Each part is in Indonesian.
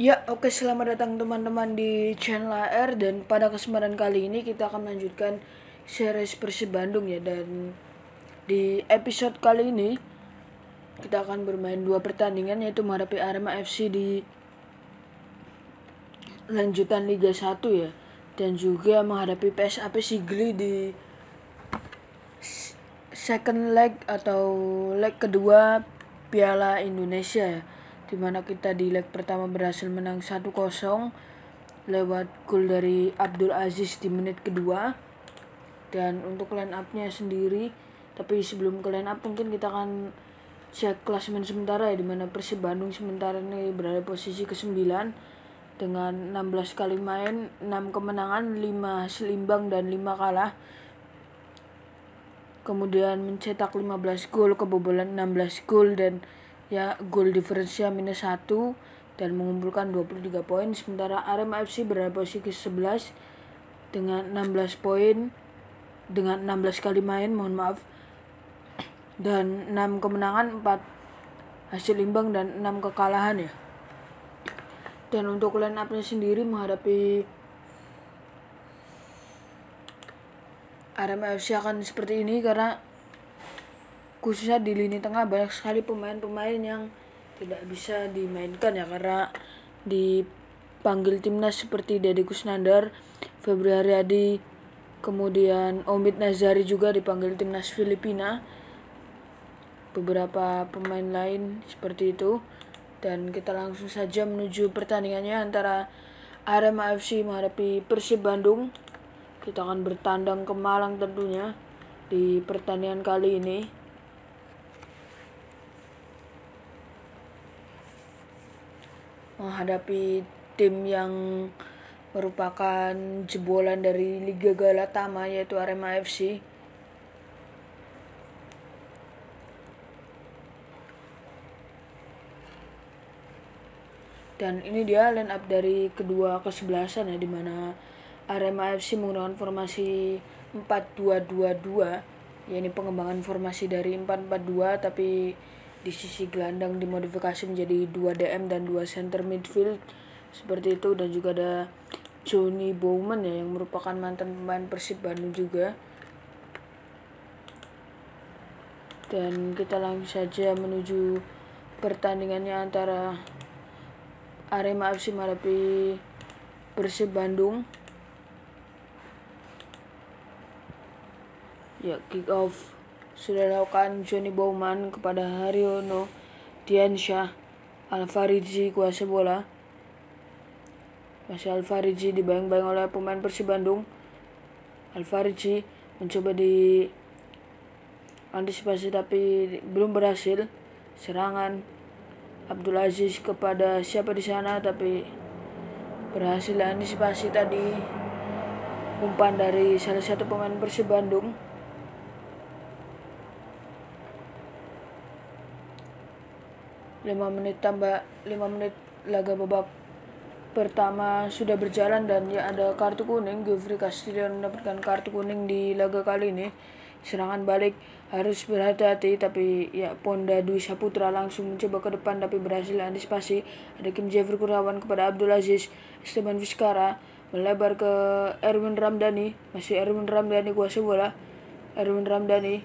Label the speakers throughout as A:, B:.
A: Ya, oke okay, selamat datang teman-teman di channel AR dan pada kesempatan kali ini kita akan melanjutkan series Persib Bandung ya dan di episode kali ini kita akan bermain dua pertandingan yaitu menghadapi Arema FC di lanjutan Liga 1 ya dan juga menghadapi PSAP Sigli di second leg atau leg kedua Piala Indonesia ya di mana kita di leg pertama berhasil menang 1-0 lewat gol dari Abdul Aziz di menit kedua dan untuk line upnya sendiri tapi sebelum ke line up mungkin kita akan cek klasemen sementara ya dimana Persib Bandung sementara ini berada posisi ke 9 dengan 16 kali main 6 kemenangan 5 hasil dan 5 kalah kemudian mencetak 15 gol kebobolan 16 gol dan ya gol diferensia minus 1 dan mengumpulkan 23 poin sementara Arema FC berada posisi ke-11 dengan 16 poin dengan 16 kali main mohon maaf dan 6 kemenangan 4 hasil imbang dan 6 kekalahan ya dan untuk line upnya sendiri menghadapi Arema FC akan seperti ini karena khususnya di lini tengah banyak sekali pemain-pemain yang tidak bisa dimainkan ya karena dipanggil timnas seperti Dede Kusnandar, Febri Haryadi, kemudian Omid Nazari juga dipanggil timnas Filipina. Beberapa pemain lain seperti itu dan kita langsung saja menuju pertandingannya antara Arema FC menghadapi Persib Bandung. Kita akan bertandang ke Malang tentunya di pertandingan kali ini menghadapi tim yang merupakan jebolan dari Liga Galatama yaitu Arema FC. Dan ini dia line up dari kedua kesebelasan ya dimana Arema FC menggunakan formasi 4-2-2-2 ya ini pengembangan formasi dari 4-4-2 tapi di sisi gelandang dimodifikasi menjadi 2 DM dan 2 center midfield seperti itu dan juga ada Johnny Bowman ya yang merupakan mantan pemain Persib Bandung juga dan kita langsung saja menuju pertandingannya antara Arema FC menghadapi Persib Bandung ya kick off sudah dilakukan Johnny Bowman kepada Haryono Diansyah Alfariji kuasa bola. Masih Alfariji dibayang-bayang oleh pemain Persib Bandung. Alfariji mencoba di antisipasi tapi belum berhasil. Serangan Abdul Aziz kepada siapa di sana tapi berhasil antisipasi tadi umpan dari salah satu pemain Persib Bandung. 5 menit tambah 5 menit laga babak pertama sudah berjalan dan ya ada kartu kuning Geoffrey Castillo mendapatkan kartu kuning di laga kali ini serangan balik harus berhati-hati tapi ya Ponda Dwi Saputra langsung mencoba ke depan tapi berhasil antisipasi ada Kim Jeffrey Kurawan kepada Abdul Aziz Esteban Vizcara melebar ke Erwin Ramdhani masih Erwin Ramdhani kuasa bola Erwin Ramdhani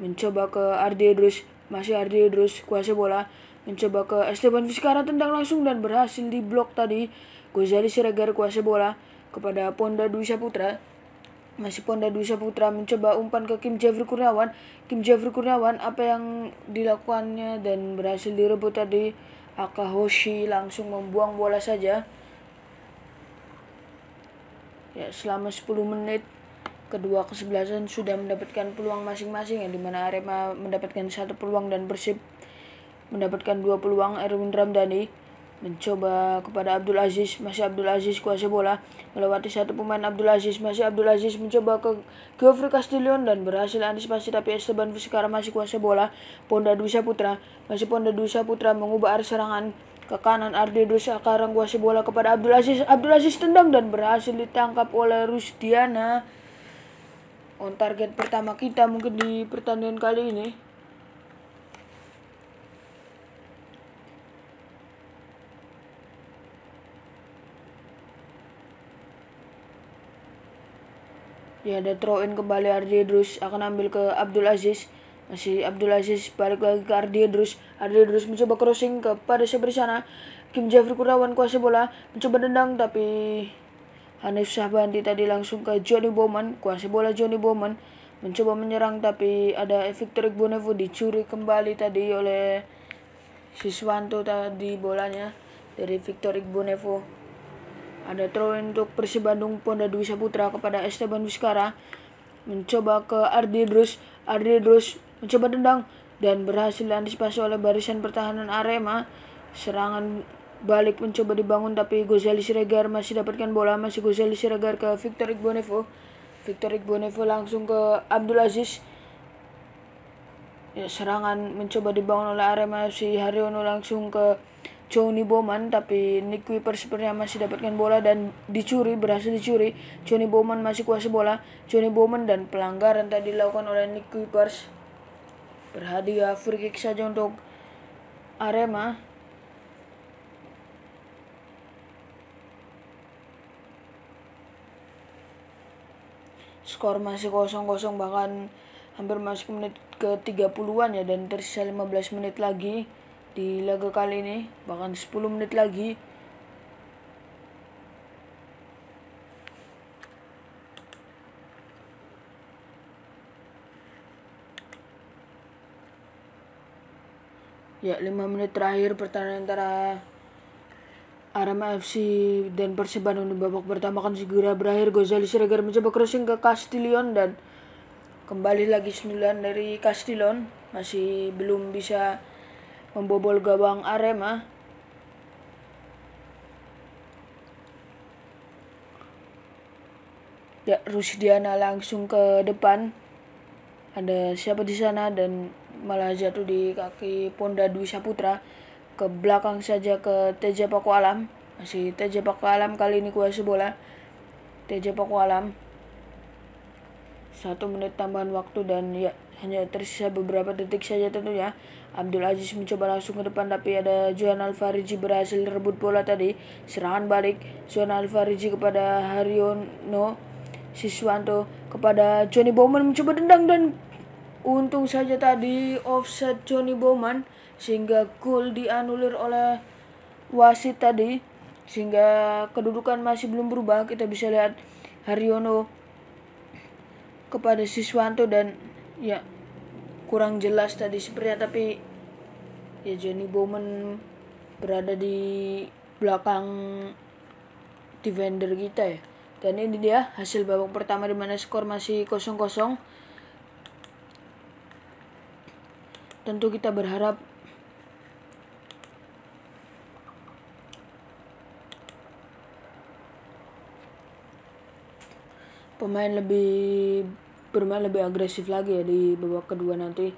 A: mencoba ke Ardi Idrus masih Ardi terus kuasa bola mencoba ke Esteban Vizcara tendang langsung dan berhasil diblok tadi. Gozali Siregar kuasa bola kepada Ponda Dwi Saputra. Masih Ponda Dwi Saputra mencoba umpan ke Kim Jafri Kurniawan. Kim Jafri Kurniawan apa yang dilakukannya dan berhasil direbut tadi. Akahoshi langsung membuang bola saja. Ya, selama 10 menit kedua kesebelasan sudah mendapatkan peluang masing-masing ya mana Arema mendapatkan satu peluang dan bersih mendapatkan dua peluang Erwin Ramdhani mencoba kepada Abdul Aziz masih Abdul Aziz kuasa bola melewati satu pemain Abdul Aziz masih Abdul Aziz mencoba ke Geoffrey Castillion dan berhasil antisipasi tapi Esteban Fisikara masih kuasa bola Ponda Dusa Putra masih Ponda Dusa Putra mengubah arah serangan ke kanan Ardi Dusya Karang kuasa bola kepada Abdul Aziz Abdul Aziz tendang dan berhasil ditangkap oleh Rusdiana on oh, target pertama kita mungkin di pertandingan kali ini Ya ada throw in kembali Ardiedrus akan ambil ke Abdul Aziz. Masih Abdul Aziz balik lagi ke Ardiedrus. Ardiedrus mencoba crossing kepada sebelah sana. Kim Jeffrey Kurawan kuasa bola mencoba dendang tapi Hanif Syahbandi tadi langsung ke Johnny Bowman. Kuasa bola Johnny Bowman mencoba menyerang tapi ada Victor Bonevo dicuri kembali tadi oleh Siswanto tadi bolanya dari Victor Bonevo. Ada throw untuk Persib Bandung Ponda Dwi Saputra kepada Esteban Wiskara. Mencoba ke Ardi Ardi Drus mencoba tendang dan berhasil diantisipasi oleh barisan pertahanan Arema. Serangan balik mencoba dibangun tapi Gozali Siregar masih dapatkan bola masih Gozali Siregar ke Victor Igbonevo Victor Igbonevo langsung ke Abdul Aziz ya, serangan mencoba dibangun oleh Arema FC Haryono langsung ke Johnny Bowman tapi Nick Weeper sepertinya masih dapatkan bola dan dicuri berhasil dicuri Johnny Bowman masih kuasa bola Johnny Bowman dan pelanggaran tadi dilakukan oleh Nick Wipers berhadiah free kick saja untuk Arema skor masih kosong-kosong bahkan hampir masuk menit ke 30-an ya dan tersisa 15 menit lagi di laga kali ini bahkan 10 menit lagi ya 5 menit terakhir pertandingan antara Arema FC dan Persib Bandung di babak pertama akan segera berakhir. Gozali Siregar mencoba crossing ke Castillon dan kembali lagi sembilan dari Castillon. Masih belum bisa membobol gawang Arema. Ya, Rusdiana langsung ke depan. Ada siapa di sana dan malah jatuh di kaki Ponda Dwi Saputra ke belakang saja ke TJ Paku Alam masih TJ Paku Alam kali ini kuasa bola TJ Paku Alam satu menit tambahan waktu dan ya hanya tersisa beberapa detik saja tentunya Abdul Aziz mencoba langsung ke depan tapi ada Juan Alvariji berhasil rebut bola tadi serangan balik Juan Alvariji kepada Haryono Siswanto kepada Johnny Bowman mencoba dendang dan Untung saja tadi offset Johnny Bowman sehingga gol dianulir oleh wasit tadi sehingga kedudukan masih belum berubah. Kita bisa lihat Haryono kepada Siswanto dan ya kurang jelas tadi sepertinya tapi ya Johnny Bowman berada di belakang defender kita ya. Dan ini dia hasil babak pertama di mana skor masih kosong kosong Tentu kita berharap pemain lebih bermain lebih agresif lagi ya di babak kedua nanti.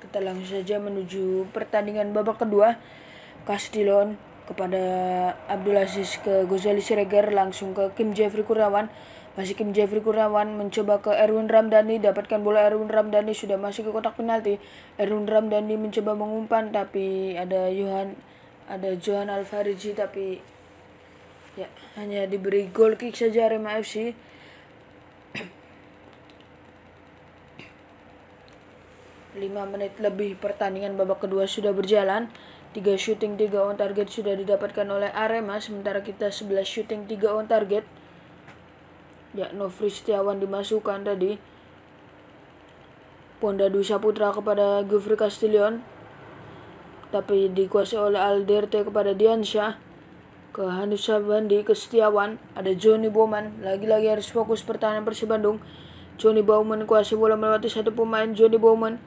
A: Kita langsung saja menuju pertandingan babak kedua. Castillon kepada Abdulaziz ke Gozali Siregar langsung ke Kim Jeffrey Kurawan masih Kim Jeffrey Kurniawan mencoba ke Erwin Ramdhani, dapatkan bola Erwin Ramdhani sudah masuk ke kotak penalti. Erwin Ramdhani mencoba mengumpan tapi ada Johan ada Johan Alvariji tapi ya hanya diberi gol kick saja Arema FC. Lima menit lebih pertandingan babak kedua sudah berjalan. tiga shooting tiga on target sudah didapatkan oleh Arema sementara kita 11 shooting tiga on target ya Nofri Setiawan dimasukkan tadi Ponda Dusa Putra kepada Gufri Castillion tapi dikuasai oleh Alderte kepada Diansyah ke Hanus Sabandi ke Setiawan ada Johnny Bowman lagi-lagi harus fokus pertahanan Persib Bandung Johnny Bowman kuasai bola melewati satu pemain Johnny Bowman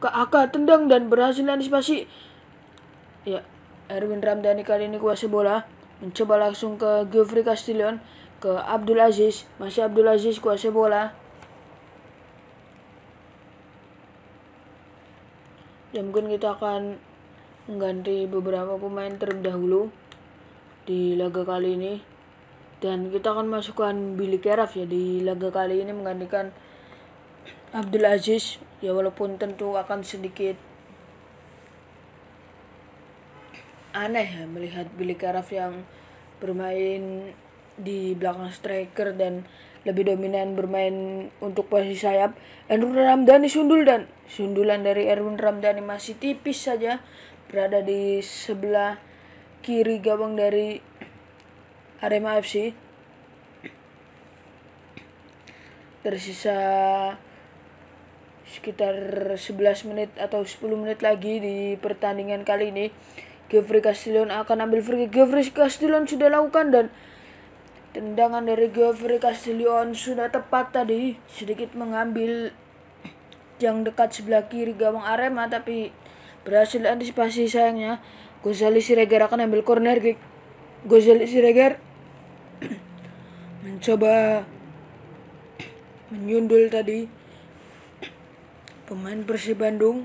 A: ke Aka tendang dan berhasil antisipasi ya Erwin Ramdhani kali ini kuasai bola mencoba langsung ke Geoffrey Castillion ke Abdul Aziz masih Abdul Aziz kuasa bola dan ya, mungkin kita akan mengganti beberapa pemain terlebih dahulu di laga kali ini dan kita akan masukkan Billy Keraf ya di laga kali ini menggantikan Abdul Aziz ya walaupun tentu akan sedikit aneh ya melihat Billy Keraf yang bermain di belakang striker dan lebih dominan bermain untuk posisi sayap. Erwin Ramdhani sundul dan sundulan dari Erwin Ramdhani masih tipis saja berada di sebelah kiri gawang dari Arema FC. Tersisa sekitar 11 menit atau 10 menit lagi di pertandingan kali ini. Geoffrey Castillon akan ambil free kick. Geoffrey Castillon sudah lakukan dan Tendangan dari Geoffrey Castillion sudah tepat tadi, sedikit mengambil yang dekat sebelah kiri gawang Arema tapi berhasil antisipasi sayangnya. Gozali Siregar akan ambil corner kick. Gozali Siregar mencoba menyundul tadi pemain Persib Bandung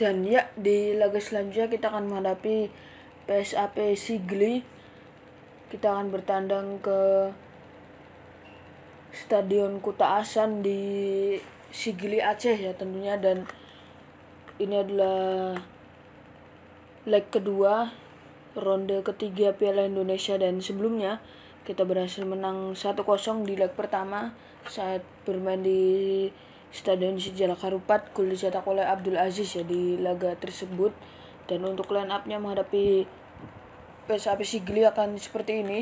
A: Dan ya di laga selanjutnya kita akan menghadapi PSAP Sigli. Kita akan bertandang ke Stadion Kuta Asan di Sigli Aceh ya tentunya dan ini adalah leg kedua ronde ketiga Piala Indonesia dan sebelumnya kita berhasil menang 1-0 di leg pertama saat bermain di Stadion Sejarah Karupat gol dicetak oleh Abdul Aziz ya di laga tersebut dan untuk line up-nya menghadapi PSAP Sigli akan seperti ini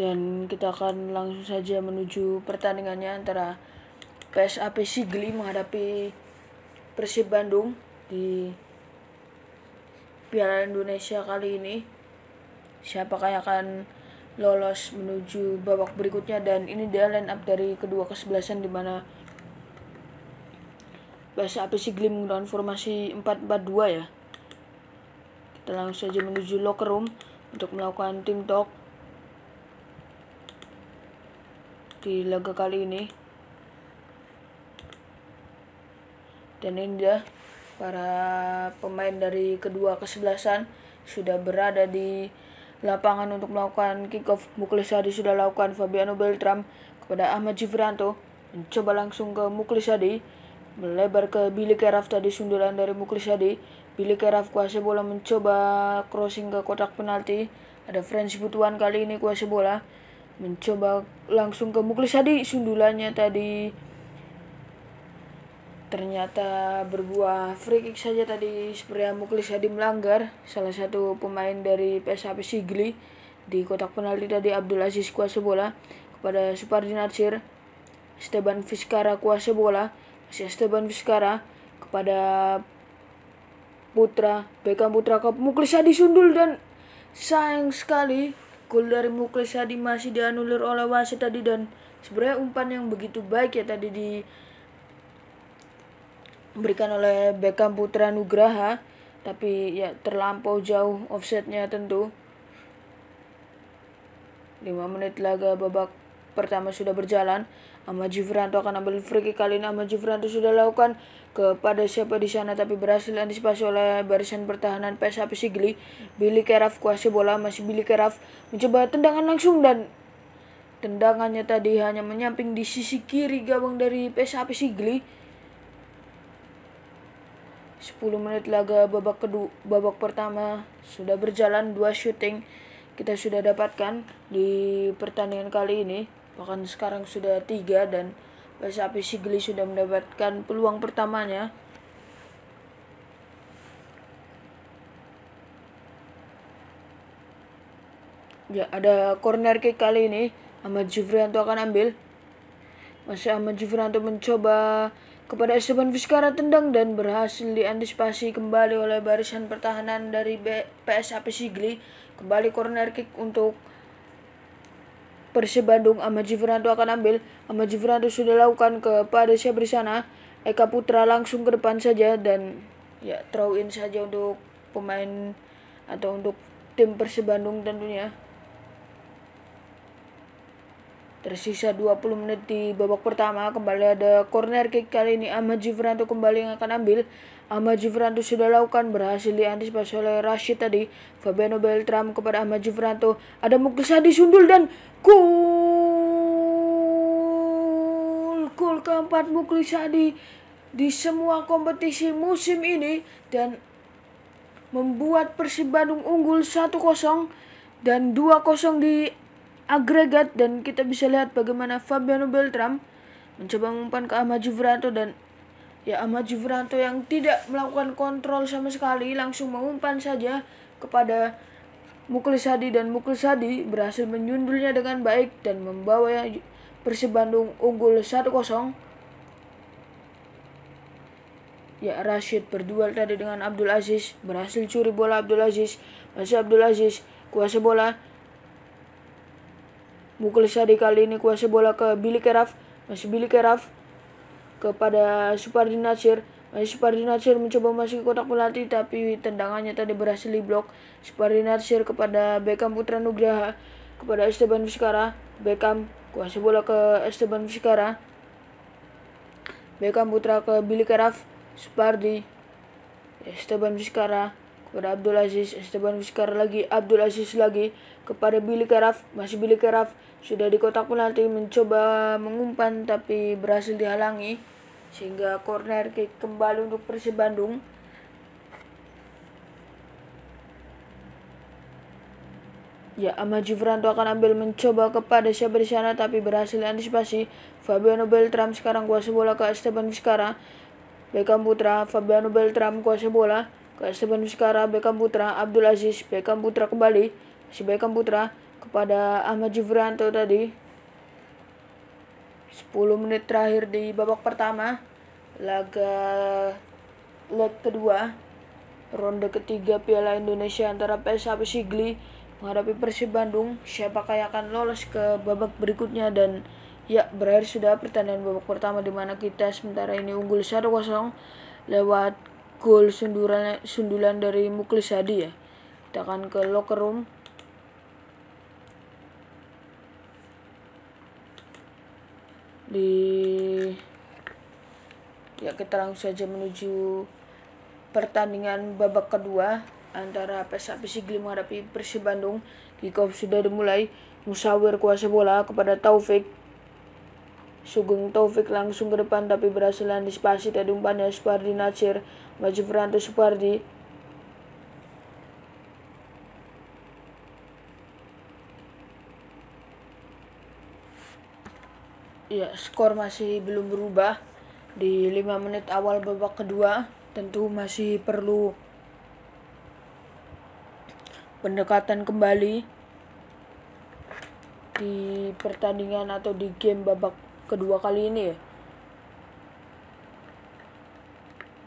A: dan kita akan langsung saja menuju pertandingannya antara PSAP Sigli menghadapi Persib Bandung di Piala Indonesia kali ini siapakah yang akan lolos menuju babak berikutnya dan ini dia line up dari kedua kesebelasan di mana Bahasa apa sih glim menggunakan formasi 4 2 ya. Kita langsung saja menuju locker room untuk melakukan tim talk di laga kali ini. Dan ini dia para pemain dari kedua kesebelasan sudah berada di lapangan untuk melakukan kick-off. Muklis Hadi sudah lakukan Fabiano Beltram kepada Ahmad Jivranto. Mencoba langsung ke Muklis Hadi. Melebar ke Billy Keraf tadi sundulan dari Muklis Hadi. Billy Keraf kuasa bola mencoba crossing ke kotak penalti. Ada French Butuan kali ini kuasa bola. Mencoba langsung ke Muklis Hadi. Sundulannya tadi ternyata berbuah free kick saja tadi seperti Muklis Hadi melanggar salah satu pemain dari PSAP Sigli di kotak penalti tadi Abdul Aziz kuasa bola kepada Supardi Natsir Esteban Fiskara kuasa bola masih Esteban Fiskara kepada Putra Beckham Putra Kop Muklis Hadi sundul dan sayang sekali gol dari Muklis Hadi masih dianulir oleh wasit tadi dan sebenarnya umpan yang begitu baik ya tadi di diberikan oleh Beckham Putra Nugraha tapi ya terlampau jauh offsetnya tentu 5 menit laga babak pertama sudah berjalan Ama Jufranto akan ambil free kick kali ini Ama Jufranto sudah lakukan kepada siapa di sana tapi berhasil antisipasi oleh barisan pertahanan PSAP Sigli Billy Keraf kuasai bola masih Billy Keraf mencoba tendangan langsung dan tendangannya tadi hanya menyamping di sisi kiri gawang dari PSAP Sigli 10 menit laga babak kedua babak pertama sudah berjalan dua shooting kita sudah dapatkan di pertandingan kali ini bahkan sekarang sudah tiga dan Basapi Sigli sudah mendapatkan peluang pertamanya ya ada corner kick kali ini Ahmad Jufrianto akan ambil masih Ahmad Jufrianto mencoba kepada Esteban Vizcara tendang dan berhasil diantisipasi kembali oleh barisan pertahanan dari PSAP Sigli. Kembali corner kick untuk Persib Bandung Ahmad Jivranto akan ambil. Ahmad Jivranto sudah lakukan kepada siapa di sana. Eka Putra langsung ke depan saja dan ya throw in saja untuk pemain atau untuk tim Persib Bandung tentunya. Tersisa 20 menit di babak pertama, kembali ada corner kick kali ini Ahmad Jufranto kembali yang akan ambil. Ahmad Jufranto sudah lakukan berhasil diantisipasi oleh Rashid tadi. Fabiano Beltram kepada Ahmad Jufranto. Ada Muklisadi disundul dan gol. Gol keempat Muklisadi di semua kompetisi musim ini dan membuat Persib Bandung unggul 1-0 dan 2-0 di agregat dan kita bisa lihat bagaimana Fabiano Beltram mencoba mengumpan ke Ahmad Juvranto dan ya Ahmad Juvranto yang tidak melakukan kontrol sama sekali langsung mengumpan saja kepada Mukhlis Hadi dan Mukhlis Hadi berhasil menyundulnya dengan baik dan membawa Persib Bandung unggul 1-0 ya Rashid berduel tadi dengan Abdul Aziz berhasil curi bola Abdul Aziz masih Abdul Aziz kuasa bola Mukul di kali ini kuasa bola ke Billy Keraf. Masih Billy Keraf kepada Supardi Nasir. Masih Supardi Nasir mencoba masuk ke kotak penalti tapi tendangannya tadi berhasil diblok. Supardi Nasir kepada Beckham Putra Nugraha. Kepada Esteban Vizcara. Beckham kuasa bola ke Esteban Vizcara. Beckham Putra ke Billy Keraf. Supardi. Esteban Vizcara kepada Abdul Aziz. Esteban Vizcara lagi. Abdul Aziz lagi kepada Billy Keraf. Masih Billy Keraf sudah di kotak penalti mencoba mengumpan tapi berhasil dihalangi sehingga corner kick kembali untuk Persib Bandung. Ya, Ahmad Jufranto akan ambil mencoba kepada siapa di sana tapi berhasil antisipasi. Fabiano Beltram sekarang kuasa bola ke Esteban Vizcara. Beckham Putra, Fabiano Beltram kuasa bola ke Esteban Vizcara, Beckham Putra, Abdul Aziz, Beckham Putra kembali si Beckham Putra kepada Ahmad Jufranto tadi 10 menit terakhir di babak pertama laga leg kedua ronde ketiga Piala Indonesia antara PSAP Sigli menghadapi Persib Bandung siapa yang akan lolos ke babak berikutnya dan ya berakhir sudah pertandingan babak pertama di mana kita sementara ini unggul 1-0 lewat gol sundulan sundulan dari Muklis Hadi ya kita akan ke locker room di ya kita langsung saja menuju pertandingan babak kedua antara Pesak Sigli menghadapi Persib Bandung. Kickoff sudah dimulai. Musawir kuasa bola kepada Taufik. Sugeng Taufik langsung ke depan tapi berhasil antisipasi dari umpannya Supardi Nacir. Maju Franto Supardi ya skor masih belum berubah di 5 menit awal babak kedua tentu masih perlu pendekatan kembali di pertandingan atau di game babak kedua kali ini ya.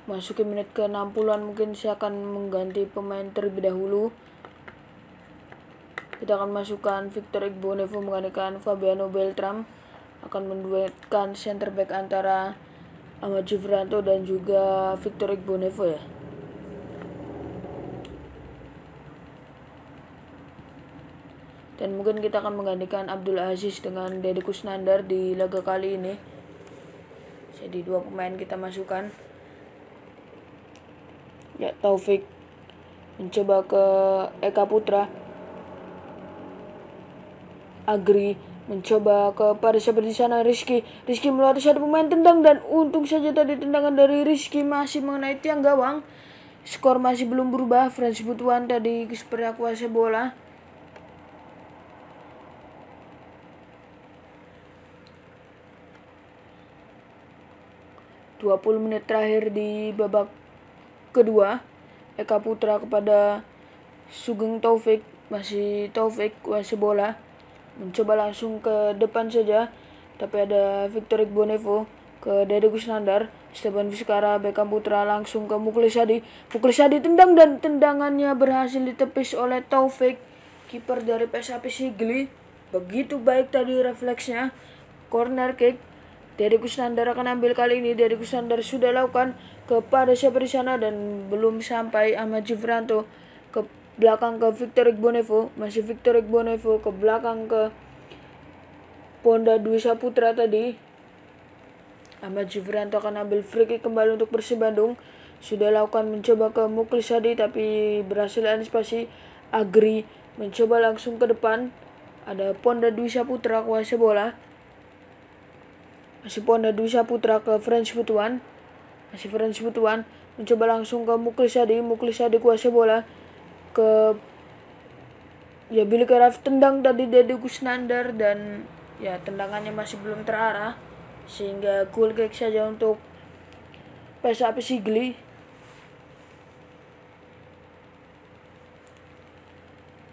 A: Masuki menit ke-60-an mungkin saya akan mengganti pemain terlebih dahulu. Kita akan masukkan Victor Igbonevo menggantikan Fabiano Beltram akan menduetkan center back antara Ahmad Jufranto dan juga Victor Igbonevo ya. Dan mungkin kita akan menggantikan Abdul Aziz dengan Deddy Kusnandar di laga kali ini. Jadi dua pemain kita masukkan. Ya Taufik mencoba ke Eka Putra. Agri mencoba kepada siapa di sana Rizky. Rizky melalui satu pemain tendang dan untung saja tadi tendangan dari Rizky masih mengenai tiang gawang. Skor masih belum berubah. Friends Butuan tadi seperti kuasa bola. Dua puluh menit terakhir di babak kedua Eka Putra kepada Sugeng Taufik masih Taufik kuasa bola mencoba langsung ke depan saja tapi ada Victor Bonevo ke Dede Gusnandar Esteban Vizcara, Beckham Putra langsung ke Muklis Hadi. tendang dan tendangannya berhasil ditepis oleh Taufik, kiper dari PSAP Sigli. Begitu baik tadi refleksnya. Corner kick. Dede Gusnandar akan ambil kali ini. Dede Gusnandar sudah lakukan kepada siapa di sana dan belum sampai Ahmad Jufranto. Ke belakang ke Victor Bonevo masih Victor Bonevo ke belakang ke Ponda Dwi Saputra tadi Ahmad Jufrianto akan ambil free kick kembali untuk Persib Bandung sudah lakukan mencoba ke Muklis tadi tapi berhasil antisipasi Agri mencoba langsung ke depan ada Ponda Dwi Saputra kuasa bola masih Ponda Dwi Saputra ke French Butuan masih French Butuan mencoba langsung ke Muklis tadi Muklis tadi kuasa bola ke ya Billy Karaf tendang dari Dede Kusnandar dan ya tendangannya masih belum terarah sehingga cool kick saja untuk pesa-pesigli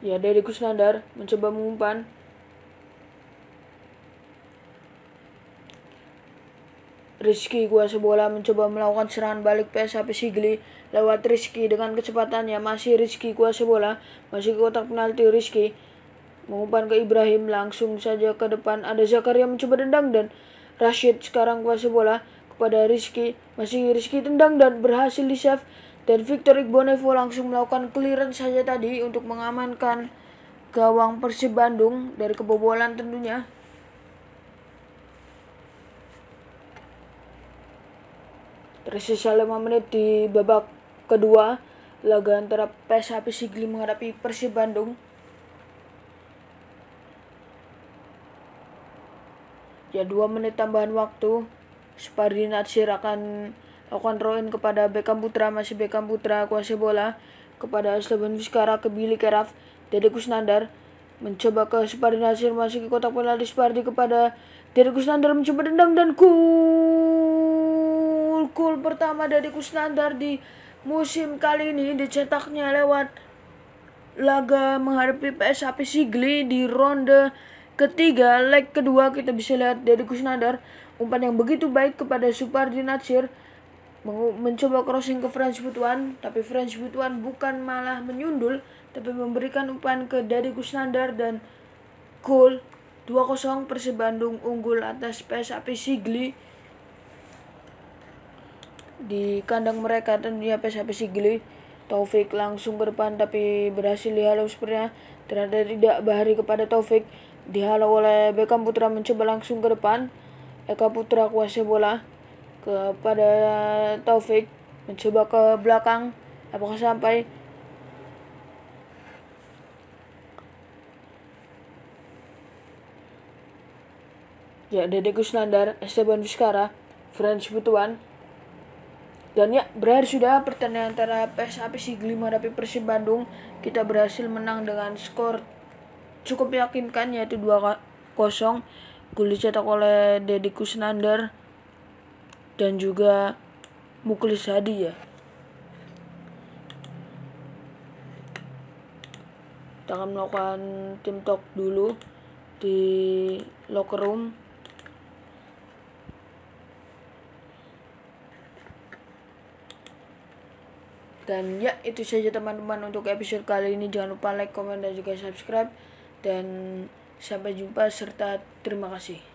A: ya Dede Kusnandar mencoba mengumpan Rizky sebola mencoba melakukan serangan balik PSAP Sigli lewat Rizky dengan kecepatannya masih Rizky sebola masih ke kotak penalti Rizky mengumpan ke Ibrahim langsung saja ke depan ada Zakaria mencoba dendang dan Rashid sekarang sebola kepada Rizky masih Rizky tendang dan berhasil di save dan Victor Igbonevo langsung melakukan clearance saja tadi untuk mengamankan gawang Persib Bandung dari kebobolan tentunya Tersisa 5 menit di babak kedua laga antara PSHP Sigli menghadapi Persib Bandung. Ya 2 menit tambahan waktu. Supardi Natsir akan lakukan throw kepada Beckham Putra masih Beckham Putra kuasai bola kepada Sleban Fiskara ke Billy Keraf Dede Kusnandar mencoba ke Supardi Natsir masih ke kotak penalti Supardi kepada Dede Kusnandar mencoba dendam dan ku gol pertama dari Kusnandar di musim kali ini dicetaknya lewat laga menghadapi PSAP Sigli di ronde ketiga leg kedua kita bisa lihat dari Kusnandar umpan yang begitu baik kepada Supardi Nasir mencoba crossing ke French Butuan tapi French Butuan bukan malah menyundul tapi memberikan umpan ke dari Kusnandar dan gol 2-0 Persib Bandung unggul atas PSAP Sigli di kandang mereka dan pesa-pesi Sigli Taufik langsung ke depan tapi berhasil dihalau sepertinya terhadap tidak bahari kepada Taufik dihalau oleh Beckham Putra mencoba langsung ke depan Eka Putra kuasai bola kepada Taufik mencoba ke belakang apakah sampai ya Dede Gusnandar Esteban Vizcara French Butuan dan ya, berakhir sudah pertandingan antara PSAP Sigli menghadapi Persib Bandung. Kita berhasil menang dengan skor cukup meyakinkan yaitu 2-0. Gol dicetak oleh Deddy Kusnander dan juga Muklis Hadi ya. Kita akan melakukan tim talk dulu di locker room dan ya itu saja teman-teman untuk episode kali ini jangan lupa like komen dan juga subscribe dan sampai jumpa serta terima kasih